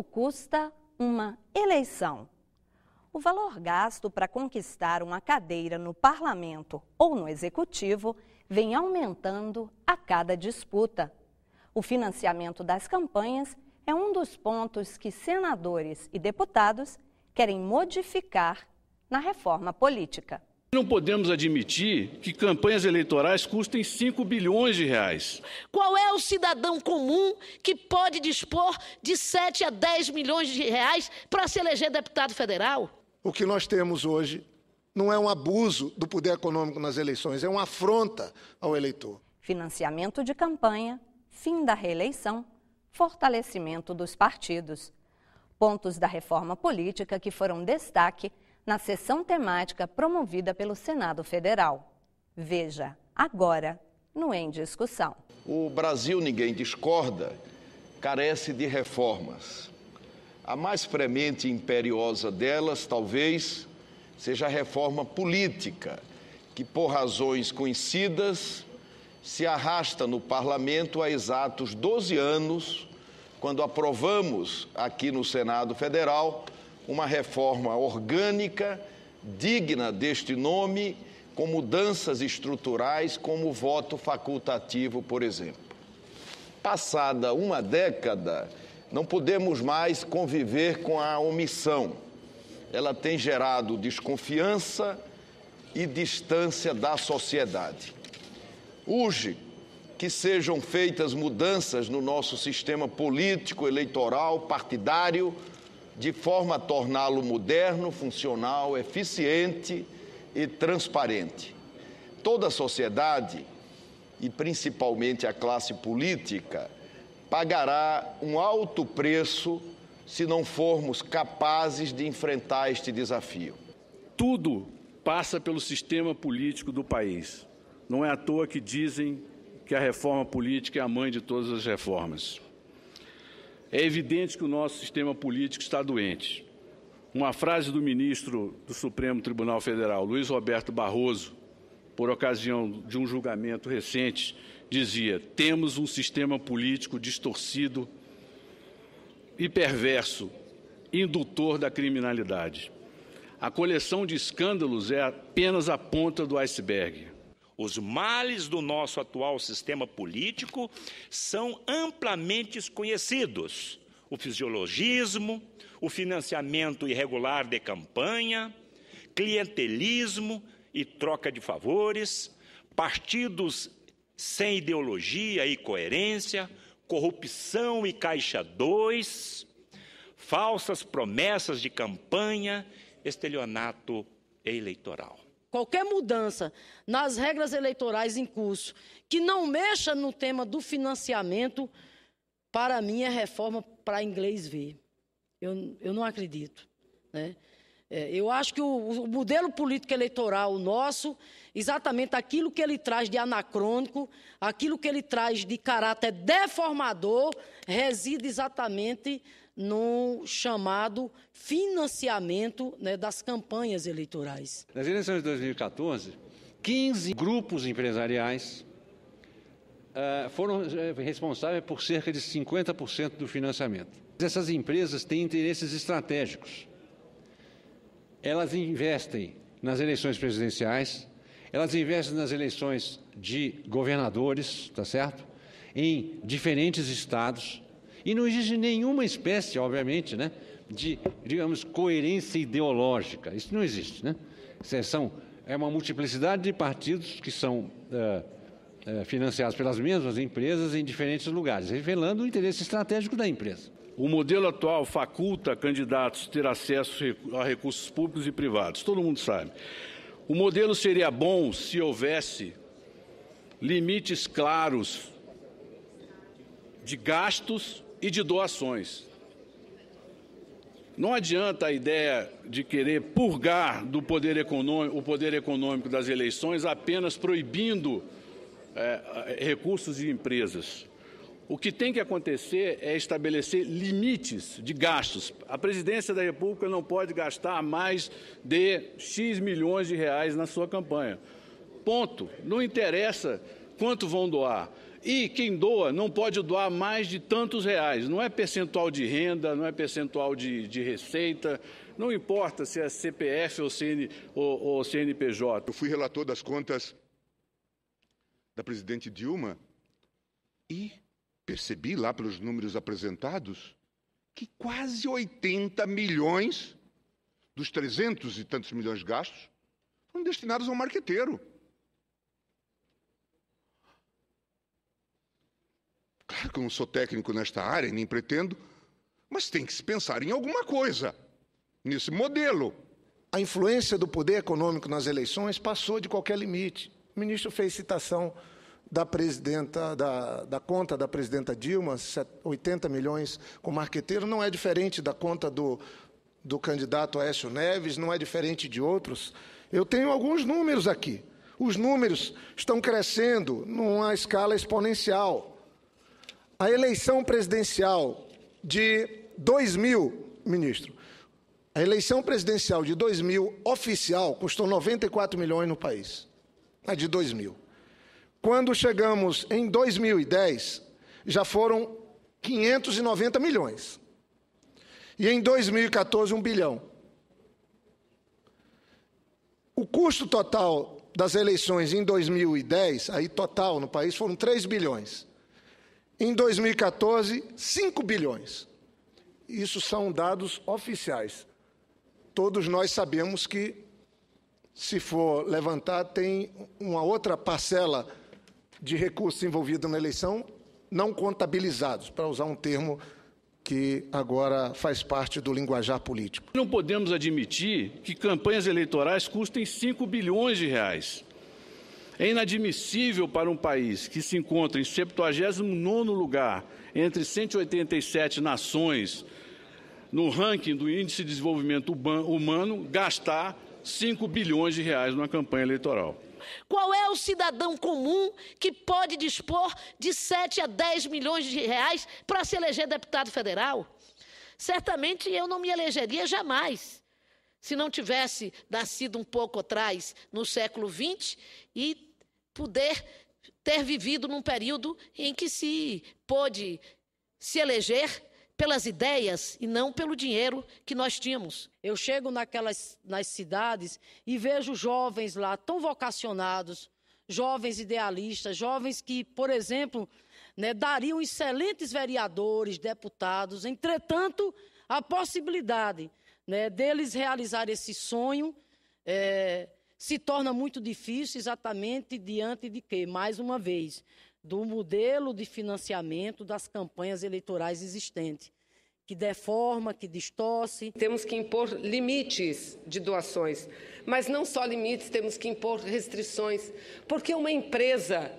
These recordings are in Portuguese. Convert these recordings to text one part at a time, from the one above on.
Quanto custa uma eleição? O valor gasto para conquistar uma cadeira no parlamento ou no executivo vem aumentando a cada disputa. O financiamento das campanhas é um dos pontos que senadores e deputados querem modificar na reforma política. Não podemos admitir que campanhas eleitorais custem 5 bilhões de reais. Qual é o cidadão comum que pode dispor de 7 a 10 milhões de reais para se eleger deputado federal? O que nós temos hoje não é um abuso do poder econômico nas eleições, é uma afronta ao eleitor. Financiamento de campanha, fim da reeleição, fortalecimento dos partidos. Pontos da reforma política que foram destaque na sessão temática promovida pelo Senado Federal. Veja, agora, no Em Discussão. O Brasil, ninguém discorda, carece de reformas. A mais premente e imperiosa delas, talvez, seja a reforma política, que, por razões conhecidas, se arrasta no parlamento há exatos 12 anos, quando aprovamos aqui no Senado Federal uma reforma orgânica, digna deste nome, com mudanças estruturais, como o voto facultativo, por exemplo. Passada uma década, não podemos mais conviver com a omissão. Ela tem gerado desconfiança e distância da sociedade. Urge que sejam feitas mudanças no nosso sistema político, eleitoral, partidário, de forma a torná-lo moderno, funcional, eficiente e transparente. Toda a sociedade, e principalmente a classe política, pagará um alto preço se não formos capazes de enfrentar este desafio. Tudo passa pelo sistema político do país. Não é à toa que dizem que a reforma política é a mãe de todas as reformas. É evidente que o nosso sistema político está doente. Uma frase do ministro do Supremo Tribunal Federal, Luiz Roberto Barroso, por ocasião de um julgamento recente, dizia: temos um sistema político distorcido e perverso, indutor da criminalidade. A coleção de escândalos é apenas a ponta do iceberg. Os males do nosso atual sistema político são amplamente conhecidos: o fisiologismo, o financiamento irregular de campanha, clientelismo e troca de favores, partidos sem ideologia e coerência, corrupção e caixa 2, falsas promessas de campanha, estelionato eleitoral qualquer mudança nas regras eleitorais em curso que não mexa no tema do financiamento, para mim é reforma para inglês ver. Eu, eu não acredito. Né? É, eu acho que o, o modelo político eleitoral nosso, exatamente aquilo que ele traz de anacrônico, aquilo que ele traz de caráter deformador, reside exatamente no chamado financiamento né, das campanhas eleitorais. Nas eleições de 2014, 15 grupos empresariais uh, foram eh, responsáveis por cerca de 50% do financiamento. Essas empresas têm interesses estratégicos. Elas investem nas eleições presidenciais, elas investem nas eleições de governadores, tá certo? Em diferentes estados, e não existe nenhuma espécie, obviamente, né, de, digamos, coerência ideológica. Isso não existe. Né? É, são, é uma multiplicidade de partidos que são eh, eh, financiados pelas mesmas empresas em diferentes lugares, revelando o interesse estratégico da empresa. O modelo atual faculta candidatos ter acesso a recursos públicos e privados, todo mundo sabe. O modelo seria bom se houvesse limites claros de gastos e de doações. Não adianta a ideia de querer purgar do poder econômico, o poder econômico das eleições apenas proibindo é, é, recursos de empresas. O que tem que acontecer é estabelecer limites de gastos. A presidência da República não pode gastar mais de X milhões de reais na sua campanha. Ponto. Não interessa quanto vão doar. E quem doa não pode doar mais de tantos reais. Não é percentual de renda, não é percentual de, de receita, não importa se é CPF ou, CN, ou, ou CNPJ. Eu fui relator das contas da presidente Dilma e percebi lá pelos números apresentados que quase 80 milhões dos 300 e tantos milhões gastos foram destinados ao marqueteiro. Claro que eu não sou técnico nesta área, nem pretendo, mas tem que se pensar em alguma coisa nesse modelo. A influência do poder econômico nas eleições passou de qualquer limite. O ministro fez citação da presidenta da, da conta da presidenta Dilma, 80 milhões com marqueteiro, não é diferente da conta do, do candidato Aécio Neves, não é diferente de outros. Eu tenho alguns números aqui. Os números estão crescendo numa escala exponencial a eleição presidencial de 2000, ministro, a eleição presidencial de 2000 oficial custou 94 milhões no país. A de 2000. Quando chegamos em 2010, já foram 590 milhões. E em 2014, 1 bilhão. O custo total das eleições em 2010, aí total no país, foram 3 bilhões. Em 2014, 5 bilhões. Isso são dados oficiais. Todos nós sabemos que, se for levantar, tem uma outra parcela de recursos envolvidos na eleição não contabilizados, para usar um termo que agora faz parte do linguajar político. Não podemos admitir que campanhas eleitorais custem 5 bilhões de reais. É inadmissível para um país que se encontra em 79 lugar entre 187 nações no ranking do Índice de Desenvolvimento Humano gastar 5 bilhões de reais numa campanha eleitoral. Qual é o cidadão comum que pode dispor de 7 a 10 milhões de reais para se eleger deputado federal? Certamente eu não me elegeria jamais se não tivesse nascido um pouco atrás, no século XX, e poder ter vivido num período em que se pôde se eleger pelas ideias e não pelo dinheiro que nós tínhamos. Eu chego naquelas nas cidades e vejo jovens lá tão vocacionados, jovens idealistas, jovens que, por exemplo, né, dariam excelentes vereadores, deputados. Entretanto, a possibilidade né, deles realizar esse sonho é, se torna muito difícil exatamente diante de quê? Mais uma vez, do modelo de financiamento das campanhas eleitorais existentes que deforma, que distorce. Temos que impor limites de doações, mas não só limites, temos que impor restrições, porque uma empresa,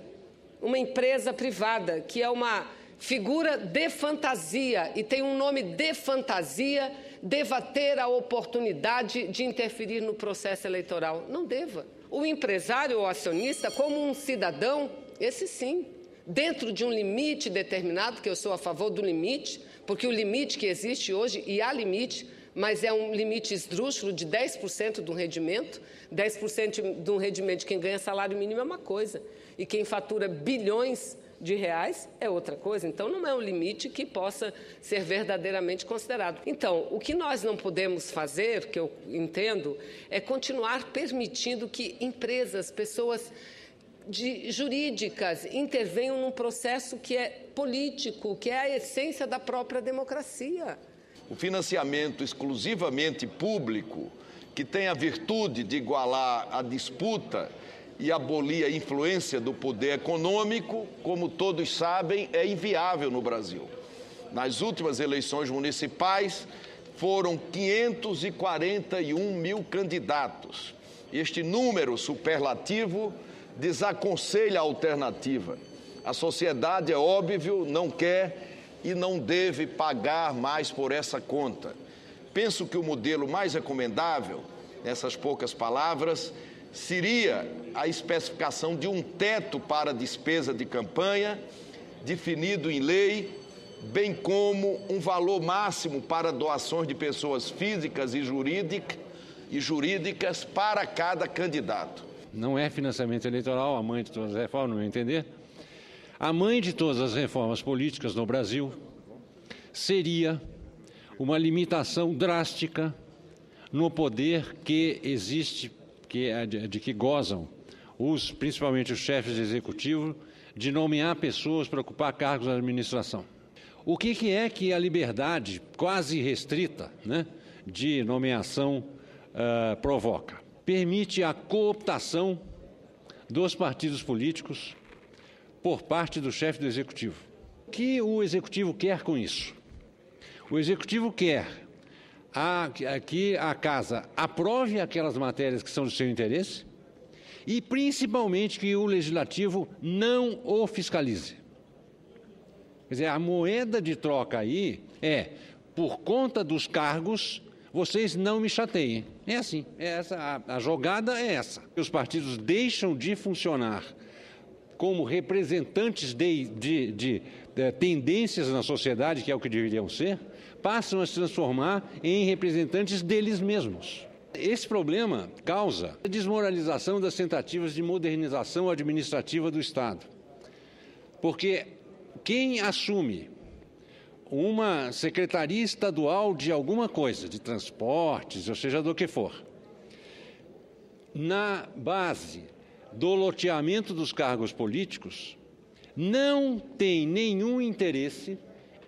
uma empresa privada, que é uma figura de fantasia e tem um nome de fantasia, deva ter a oportunidade de interferir no processo eleitoral. Não deva. O empresário ou acionista, como um cidadão, esse sim, dentro de um limite determinado, que eu sou a favor do limite, porque o limite que existe hoje, e há limite, mas é um limite esdrúxulo de 10% do rendimento. 10% do rendimento de quem ganha salário mínimo é uma coisa, e quem fatura bilhões de reais é outra coisa. Então, não é um limite que possa ser verdadeiramente considerado. Então, o que nós não podemos fazer, que eu entendo, é continuar permitindo que empresas, pessoas de, jurídicas intervenham num processo que é político, que é a essência da própria democracia. O financiamento exclusivamente público, que tem a virtude de igualar a disputa e abolir a influência do poder econômico, como todos sabem, é inviável no Brasil. Nas últimas eleições municipais, foram 541 mil candidatos. Este número superlativo desaconselha a alternativa. A sociedade, é óbvio, não quer e não deve pagar mais por essa conta. Penso que o modelo mais recomendável, nessas poucas palavras, seria a especificação de um teto para despesa de campanha, definido em lei, bem como um valor máximo para doações de pessoas físicas e, e jurídicas para cada candidato. Não é financiamento eleitoral, a mãe de todas as reformas, no meu entender. A mãe de todas as reformas políticas no Brasil seria uma limitação drástica no poder que existe que, é, de, que gozam os, principalmente os chefes de executivo, de nomear pessoas para ocupar cargos na administração. O que, que é que a liberdade quase restrita né, de nomeação uh, provoca? Permite a cooptação dos partidos políticos por parte do chefe do executivo. O que o executivo quer com isso? O executivo quer a, a, que a Casa aprove aquelas matérias que são do seu interesse e, principalmente, que o Legislativo não o fiscalize. Quer dizer, a moeda de troca aí é, por conta dos cargos, vocês não me chateiem. É assim, é essa, a, a jogada é essa. Os partidos deixam de funcionar como representantes de, de, de, de eh, tendências na sociedade, que é o que deveriam ser, passam a se transformar em representantes deles mesmos. Esse problema causa a desmoralização das tentativas de modernização administrativa do Estado. Porque quem assume uma secretaria estadual de alguma coisa, de transportes, ou seja, do que for, na base do loteamento dos cargos políticos, não tem nenhum interesse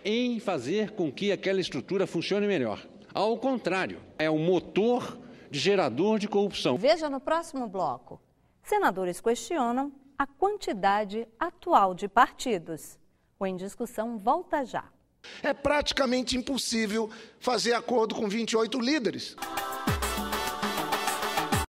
em fazer com que aquela estrutura funcione melhor. Ao contrário, é um motor de gerador de corrupção. Veja no próximo bloco. Senadores questionam a quantidade atual de partidos. O Em Discussão volta já. É praticamente impossível fazer acordo com 28 líderes.